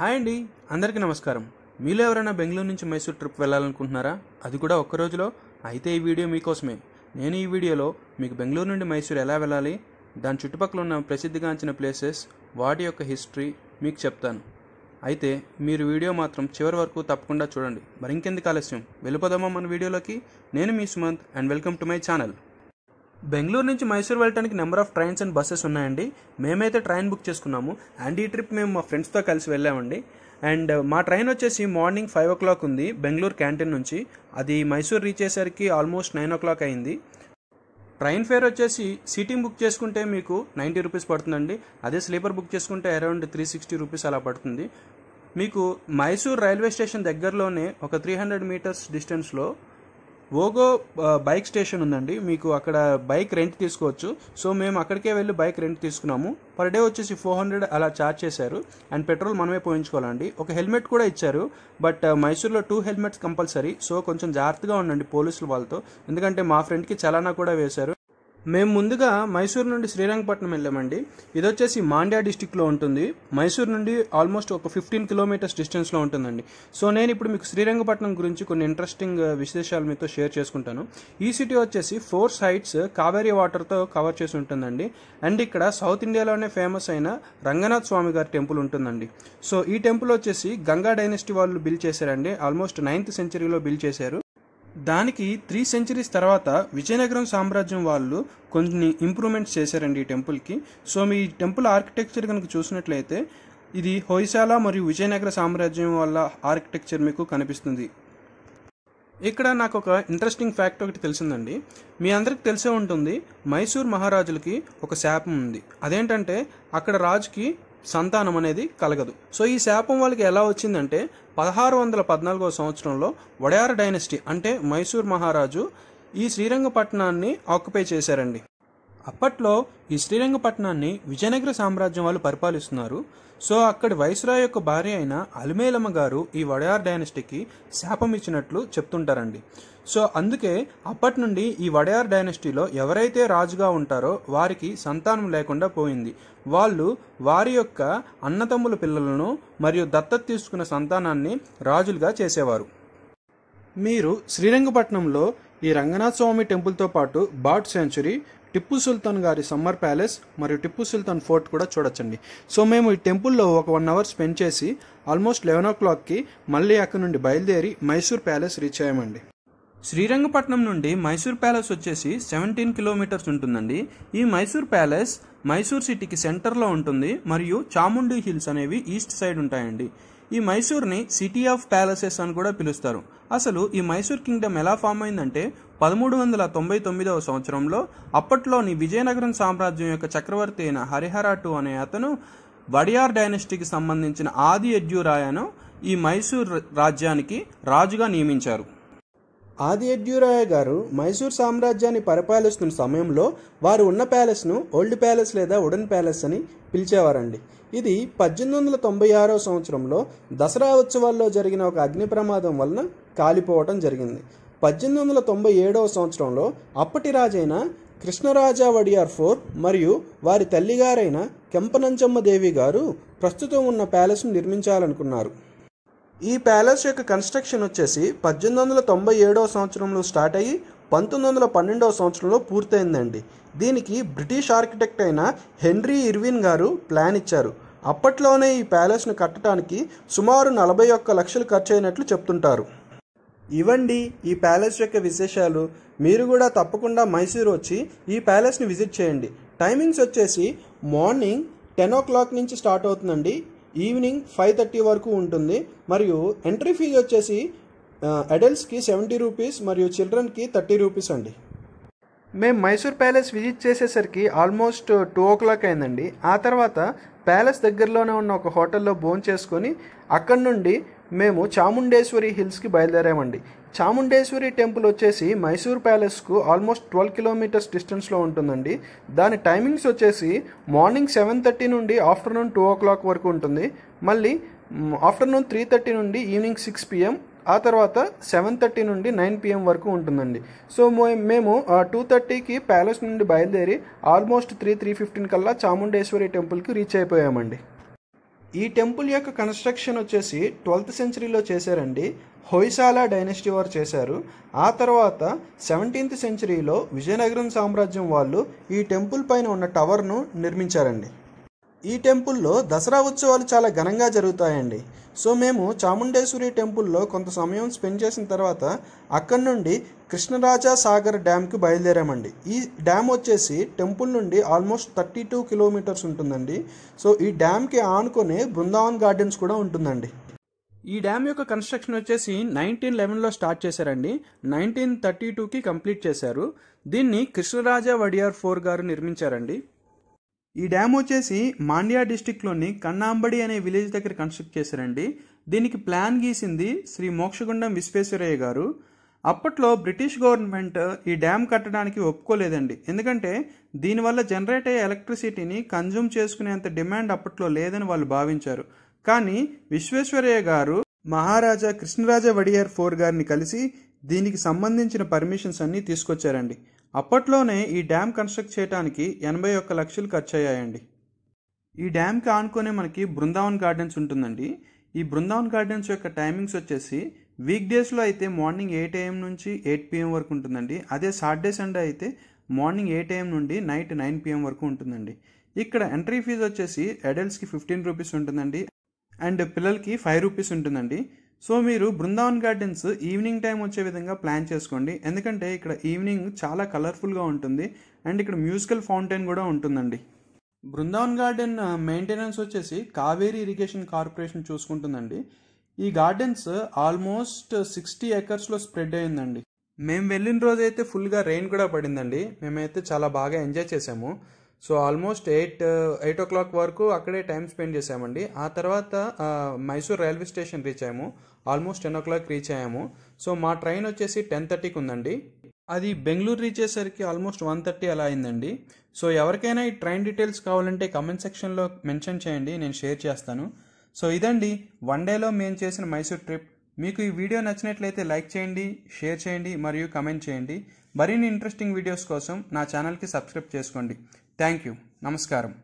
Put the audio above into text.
hi అండి అందరికీ నమస్కారం మీలో ఎవరైనా బెంగళూరు నుంచి మైసూర్ ట్రిప్ వెళ్ళాలనుకుంటున్నారా అది కూడా ఒక్క రోజులో అయితే ఈ వీడియో మీకోసమే నేను ఈ వీడియోలో మీకు బెంగళూరు నుండి మైసూర్ ఎలా వెళ్ళాలి దాని చుట్టుపక్కల ఉన్న ప్రసిద్ధిగాంచిన ప్లేసెస్ వాటి యొక్క హిస్టరీ మీకు చెప్తాను అయితే మీరు వీడియో మాత్రం చివరి వరకు తప్పకుండా చూడండి మరింకెందుకు ఆలస్యం వెళ్ళిపోదామా మన వీడియోలోకి నేను మీ Sumanth and welcome to my channel Bengaluru నుంచి మైసూర్ వెళ్ళడానికి number of trains and buses ఉన్నాయండి మేమైతే ట్రైన్ బుక్ చేసుకున్నాము అండ్ ఈ ట్రిప్ మేము మా ఫ్రెండ్స్తో కలిసి వెళ్ళామండి అండ్ మా ట్రైన్ వచ్చేసి మార్నింగ్ ఫైవ్ ఓ క్లాక్ ఉంది బెంగళూరు క్యాంటీన్ నుంచి అది మైసూర్ రీచ్ అయ్యేసరికి ఆల్మోస్ట్ నైన్ ఓ క్లాక్ అయింది ట్రైన్ ఫేర్ వచ్చేసి సీటింగ్ బుక్ చేసుకుంటే మీకు నైంటీ రూపీస్ పడుతుందండి అదే స్లీపర్ బుక్ చేసుకుంటే అరౌండ్ త్రీ సిక్స్టీ రూపీస్ అలా పడుతుంది మీకు మైసూర్ రైల్వే స్టేషన్ దగ్గరలోనే ఒక త్రీ హండ్రెడ్ మీటర్స్ డిస్టెన్స్లో ఓగో బైక్ స్టేషన్ ఉందండి మీకు అక్కడ బైక్ రెంట్ తీసుకోవచ్చు సో మేము అక్కడికే వెళ్ళి బైక్ రెంట్ తీసుకున్నాము పర్ డే వచ్చేసి ఫోర్ హండ్రెడ్ అలా ఛార్జ్ చేశారు అండ్ పెట్రోల్ మనమే పోయించుకోవాలండి ఒక హెల్మెట్ కూడా ఇచ్చారు బట్ మైసూర్లో టూ హెల్మెట్స్ కంపల్సరీ సో కొంచెం జాగ్రత్తగా ఉండండి పోలీసులు వాళ్ళతో ఎందుకంటే మా ఫ్రెండ్కి చలానా కూడా వేశారు మేము ముందుగా మైసూర్ నుండి శ్రీరంగపట్నం వెళ్ళామండి ఇది వచ్చేసి మాండ్యా డిస్టిక్లో ఉంటుంది మైసూర్ నుండి ఆల్మోస్ట్ ఒక ఫిఫ్టీన్ కిలోమీటర్స్ డిస్టెన్స్లో ఉంటుందండి సో నేను ఇప్పుడు మీకు శ్రీరంగపట్నం గురించి కొన్ని ఇంట్రెస్టింగ్ విశేషాలు మీతో షేర్ చేసుకుంటాను ఈ సిటీ వచ్చేసి ఫోర్ సైట్స్ కావేరీ వాటర్తో కవర్ చేసి ఉంటుందండి అండ్ ఇక్కడ సౌత్ ఇండియాలోనే ఫేమస్ అయిన రంగనాథ్ స్వామి గారి టెంపుల్ ఉంటుందండి సో ఈ టెంపుల్ వచ్చేసి గంగా డైనెస్టీ వాళ్ళు బిల్ చేశారండి ఆల్మోస్ట్ నైన్త్ సెంచరీలో బిల్ చేశారు దానికి త్రీ సెంచరీస్ తర్వాత విజయనగరం సామ్రాజ్యం వాళ్ళు కొన్ని ఇంప్రూవ్మెంట్స్ చేశారండి ఈ టెంపుల్కి సో మీ టెంపుల్ ఆర్కిటెక్చర్ కనుక చూసినట్లయితే ఇది హొయసాల మరియు విజయనగర సామ్రాజ్యం వల్ల ఆర్కిటెక్చర్ మీకు కనిపిస్తుంది ఇక్కడ నాకు ఒక ఇంట్రెస్టింగ్ ఫ్యాక్ట్ ఒకటి తెలిసిందండి మీ అందరికి తెలిసే ఉంటుంది మైసూర్ మహారాజులకి ఒక శాపం ఉంది అదేంటంటే అక్కడ రాజుకి సంతానం అనేది కలగదు సో ఈ శాపం వాళ్ళకి ఎలా వచ్చిందంటే పదహారు వందల పద్నాలుగో సంవత్సరంలో వడయార్ డైనస్టీ అంటే మైసూర్ మహారాజు ఈ శ్రీరంగపట్నాన్ని ఆక్యుపై చేశారండి అప్పట్లో ఈ శ్రీరంగపట్నాన్ని విజయనగర సామ్రాజ్యం వాళ్ళు పరిపాలిస్తున్నారు సో అక్కడి వైస్రాయ్ యొక్క భార్య అయిన అల్మేలమ్మ గారు ఈ వడయార్ డైనస్టీకి శాపం ఇచ్చినట్లు చెప్తుంటారండి సో అందుకే అప్పటి నుండి ఈ వడయార్ డైనస్టీలో ఎవరైతే రాజుగా ఉంటారో వారికి సంతానం లేకుండా పోయింది వాళ్ళు వారి యొక్క అన్నతమ్ముల పిల్లలను మరియు దత్తత తీసుకున్న సంతానాన్ని రాజులుగా చేసేవారు మీరు శ్రీరంగపట్నంలో ఈ రంగనాథ స్వామి టెంపుల్తో పాటు బాట్ సెంచురీ టిప్పు సుల్తాన్ గారి సమ్మర్ ప్యాలెస్ మరియు టిప్పు సుల్తాన్ ఫోర్ట్ కూడా చూడొచ్చండి సో మేము ఈ టెంపుల్లో ఒక వన్ అవర్ స్పెండ్ చేసి ఆల్మోస్ట్ లెవెన్ ఓ క్లాక్కి మళ్ళీ అక్కడ నుండి బయలుదేరి మైసూర్ ప్యాలెస్ రీచ్ అయ్యామండి శ్రీరంగపట్నం నుండి మైసూర్ ప్యాలెస్ వచ్చేసి సెవెంటీన్ కిలోమీటర్స్ ఉంటుందండి ఈ మైసూర్ ప్యాలెస్ మైసూర్ సిటీకి సెంటర్లో ఉంటుంది మరియు చాముండి హిల్స్ అనేవి ఈస్ట్ సైడ్ ఉంటాయండి ఈ మైసూర్ని సిటీ ఆఫ్ ప్యాలెసెస్ అని కూడా పిలుస్తారు అసలు ఈ మైసూర్ కింగ్డమ్ ఎలా ఫామ్ అయిందంటే పదమూడు వందల తొంభై తొమ్మిదవ సంవత్సరంలో అప్పట్లోని విజయనగరం సామ్రాజ్యం యొక్క చక్రవర్తి అయిన హరిహరాటు అనే అతను వడియార్ డైనస్టీకి సంబంధించిన ఆది ఎడ్యూరాయను ఈ మైసూర్ రాజ్యానికి రాజుగా నియమించారు ఆది యడ్యూరాయ గారు మైసూర్ సామ్రాజ్యాన్ని పరిపాలిస్తున్న సమయంలో వారు ఉన్న ప్యాలెస్ను ఓల్డ్ ప్యాలెస్ లేదా ఉడన్ ప్యాలెస్ అని పిలిచేవారండి ఇది పద్దెనిమిది వందల తొంభై ఆరో సంవత్సరంలో దసరా ఉత్సవాల్లో జరిగిన ఒక అగ్ని ప్రమాదం వలన కాలిపోవటం జరిగింది పద్దెనిమిది వందల తొంభై ఏడవ సంవత్సరంలో అప్పటి రాజైన కృష్ణరాజా వడియార్ ఫోర్ మరియు వారి తల్లిగారైన కెంపనంచమ్మ దేవి గారు ప్రస్తుతం ఉన్న ప్యాలెస్ను నిర్మించాలనుకున్నారు ఈ ప్యాలెస్ యొక్క కన్స్ట్రక్షన్ వచ్చేసి పద్దెనిమిది వందల తొంభై ఏడవ సంవత్సరంలో స్టార్ట్ అయ్యి పంతొమ్మిది వందల పన్నెండవ సంవత్సరంలో పూర్తయిందండి దీనికి బ్రిటిష్ ఆర్కిటెక్ట్ అయిన హెన్రీ ఇర్విన్ గారు ప్లాన్ ఇచ్చారు అప్పట్లోనే ఈ ప్యాలెస్ను కట్టడానికి సుమారు నలభై ఒక్క లక్షలు ఖర్చు అయినట్లు చెప్తుంటారు ఇవండి ఈ ప్యాలెస్ యొక్క విశేషాలు మీరు కూడా తప్పకుండా మైసూరు వచ్చి ఈ ప్యాలెస్ని విజిట్ చేయండి టైమింగ్స్ వచ్చేసి మార్నింగ్ టెన్ ఓ క్లాక్ నుంచి స్టార్ట్ అవుతుందండి ఈవినింగ్ ఫైవ్ థర్టీ వరకు ఉంటుంది మరియు ఎంట్రీ ఫీజ్ వచ్చేసి అడల్ట్స్కి సెవెంటీ రూపీస్ మరియు చిల్డ్రన్కి థర్టీ రూపీస్ అండి మేము మైసూర్ ప్యాలెస్ విజిట్ చేసేసరికి ఆల్మోస్ట్ టూ ఓ క్లాక్ అయిందండి ఆ తర్వాత ప్యాలెస్ దగ్గరలోనే ఉన్న ఒక హోటల్లో భోంచేసుకొని అక్కడి నుండి మేము చాముండేశ్వరి హిల్స్కి బయలుదేరామండి చాముండేశ్వరి టెంపుల్ వచ్చేసి మైసూర్ ప్యాలెస్కు ఆల్మోస్ట్ ట్వెల్వ్ కిలోమీటర్స్ డిస్టెన్స్లో ఉంటుందండి దాని టైమింగ్స్ వచ్చేసి మార్నింగ్ సెవెన్ థర్టీ నుండి ఆఫ్టర్నూన్ టూ ఓ క్లాక్ వరకు ఉంటుంది మళ్ళీ ఆఫ్టర్నూన్ త్రీ థర్టీ నుండి ఈవినింగ్ సిక్స్ పిఎం ఆ తర్వాత సెవెన్ థర్టీ నుండి నైన్ పిఎం వరకు ఉంటుందండి సో మేము టూ థర్టీకి ప్యాలెస్ నుండి బయలుదేరి ఆల్మోస్ట్ త్రీ త్రీ ఫిఫ్టీన్ కల్లా చాముండేశ్వరి టెంపుల్కి రీచ్ అయిపోయామండి ఈ టెంపుల్ యొక్క కన్స్ట్రక్షన్ వచ్చేసి ట్వెల్త్ సెంచరీలో చేశారండి హొయసాలా డైనెస్టీ వారు చేశారు ఆ తర్వాత సెవెంటీన్త్ సెంచరీలో విజయనగరం సామ్రాజ్యం వాళ్ళు ఈ టెంపుల్ పైన ఉన్న టవర్ను నిర్మించారండి ఈ టెంపుల్లో దసరా ఉత్సవాలు చాలా ఘనంగా జరుగుతాయండి సో మేము చాముండేశ్వరి టెంపుల్లో కొంత సమయం స్పెండ్ చేసిన తర్వాత అక్కడి నుండి కృష్ణరాజా సాగర్ డ్యామ్కి బయలుదేరామండి ఈ డ్యామ్ వచ్చేసి టెంపుల్ నుండి ఆల్మోస్ట్ థర్టీ టూ కిలోమీటర్స్ ఉంటుందండి సో ఈ డ్యామ్కి ఆనుకునే బృందావన్ గార్డెన్స్ కూడా ఉంటుందండి ఈ డ్యామ్ యొక్క కన్స్ట్రక్షన్ వచ్చేసి నైన్టీన్ లెవెన్లో స్టార్ట్ చేశారండి నైన్టీన్ థర్టీ టూకి కంప్లీట్ చేశారు దీన్ని కృష్ణరాజా వడియార్ ఫోర్ గారు నిర్మించారండి ఈ డ్యామ్ వచ్చేసి మాండ్యా డిస్టిక్లోని కన్నాంబడి అనే విలేజ్ దగ్గర కన్స్ట్రక్ట్ చేశారండి దీనికి ప్లాన్ గీసింది శ్రీ మోక్షగుండం విశ్వేశ్వరయ్య గారు అప్పట్లో బ్రిటిష్ గవర్నమెంట్ ఈ డ్యామ్ కట్టడానికి ఒప్పుకోలేదండి ఎందుకంటే దీనివల్ల జనరేట్ అయ్యే ఎలక్ట్రిసిటీని కన్జ్యూమ్ చేసుకునేంత డిమాండ్ అప్పట్లో లేదని వాళ్ళు భావించారు కానీ విశ్వేశ్వరయ్య గారు మహారాజా కృష్ణరాజ వడియార్ ఫోర్ గారిని కలిసి దీనికి సంబంధించిన పర్మిషన్స్ అన్నీ తీసుకొచ్చారండి అప్పట్లోనే ఈ డ్యామ్ కన్స్ట్రక్ట్ చేయడానికి ఎనభై ఒక్క లక్షలు ఖర్చు అయ్యాయండి ఈ డ్యామ్కి ఆనుకునే మనకి బృందావన్ గార్డెన్స్ ఉంటుందండి ఈ బృందావన్ గార్డెన్స్ యొక్క టైమింగ్స్ వచ్చేసి వీక్ డేస్లో అయితే మార్నింగ్ ఎయిట్ ఏఎం నుంచి ఎయిట్ పిఎం వరకు ఉంటుందండి అదే సాటర్డే సండే అయితే మార్నింగ్ ఎయిట్ ఏఎం నుండి నైట్ నైన్ పిఎం వరకు ఉంటుందండి ఇక్కడ ఎంట్రీ ఫీజు వచ్చేసి అడల్ట్స్కి ఫిఫ్టీన్ రూపీస్ ఉంటుందండి అండ్ పిల్లలకి ఫైవ్ రూపీస్ ఉంటుందండి సో మీరు బృందావన్ గార్డెన్స్ ఈవినింగ్ టైం వచ్చే విధంగా ప్లాన్ చేసుకోండి ఎందుకంటే ఇక్కడ ఈవినింగ్ చాలా కలర్ఫుల్గా ఉంటుంది అండ్ ఇక్కడ మ్యూజికల్ ఫౌంటైన్ కూడా ఉంటుందండి బృందావన్ గార్డెన్ మెయింటెనెన్స్ వచ్చేసి కావేరీ ఇరిగేషన్ కార్పొరేషన్ చూసుకుంటుందండి ఈ గార్డెన్స్ ఆల్మోస్ట్ సిక్స్టీ ఎకర్స్లో స్ప్రెడ్ అయిందండి మేము వెళ్ళిన రోజైతే ఫుల్గా రెయిన్ కూడా పడిందండి మేమైతే చాలా బాగా ఎంజాయ్ చేసాము so almost eight eight o'clock వరకు అక్కడే టైం స్పెండ్ చేసామండి ఆ తర్వాత మైసూర్ రైల్వే స్టేషన్ రీచ్ అయ్యాము almost ten o'clock reach అయ్యాము సో మా ట్రైన్ వచ్చేసి టెన్ థర్టీకి ఉందండి అది బెంగళూరు రీచ్ అయ్యేసరికి ఆల్మోస్ట్ వన్ థర్టీ అలా అయిందండి సో ఎవరికైనా ఈ ట్రైన్ డీటెయిల్స్ కావాలంటే కమెంట్ సెక్షన్లో మెన్షన్ చేయండి నేను షేర్ చేస్తాను సో ఇదండి వన్ డేలో మేము చేసిన మైసూర్ ట్రిప్ మీకు ఈ వీడియో నచ్చినట్లయితే లైక్ చేయండి షేర్ చేయండి మరియు కమెంట్ చేయండి మరిన్ని ఇంట్రెస్టింగ్ వీడియోస్ కోసం నా ఛానల్కి సబ్స్క్రైబ్ చేసుకోండి థ్యాంక్ యూ నమస్కారం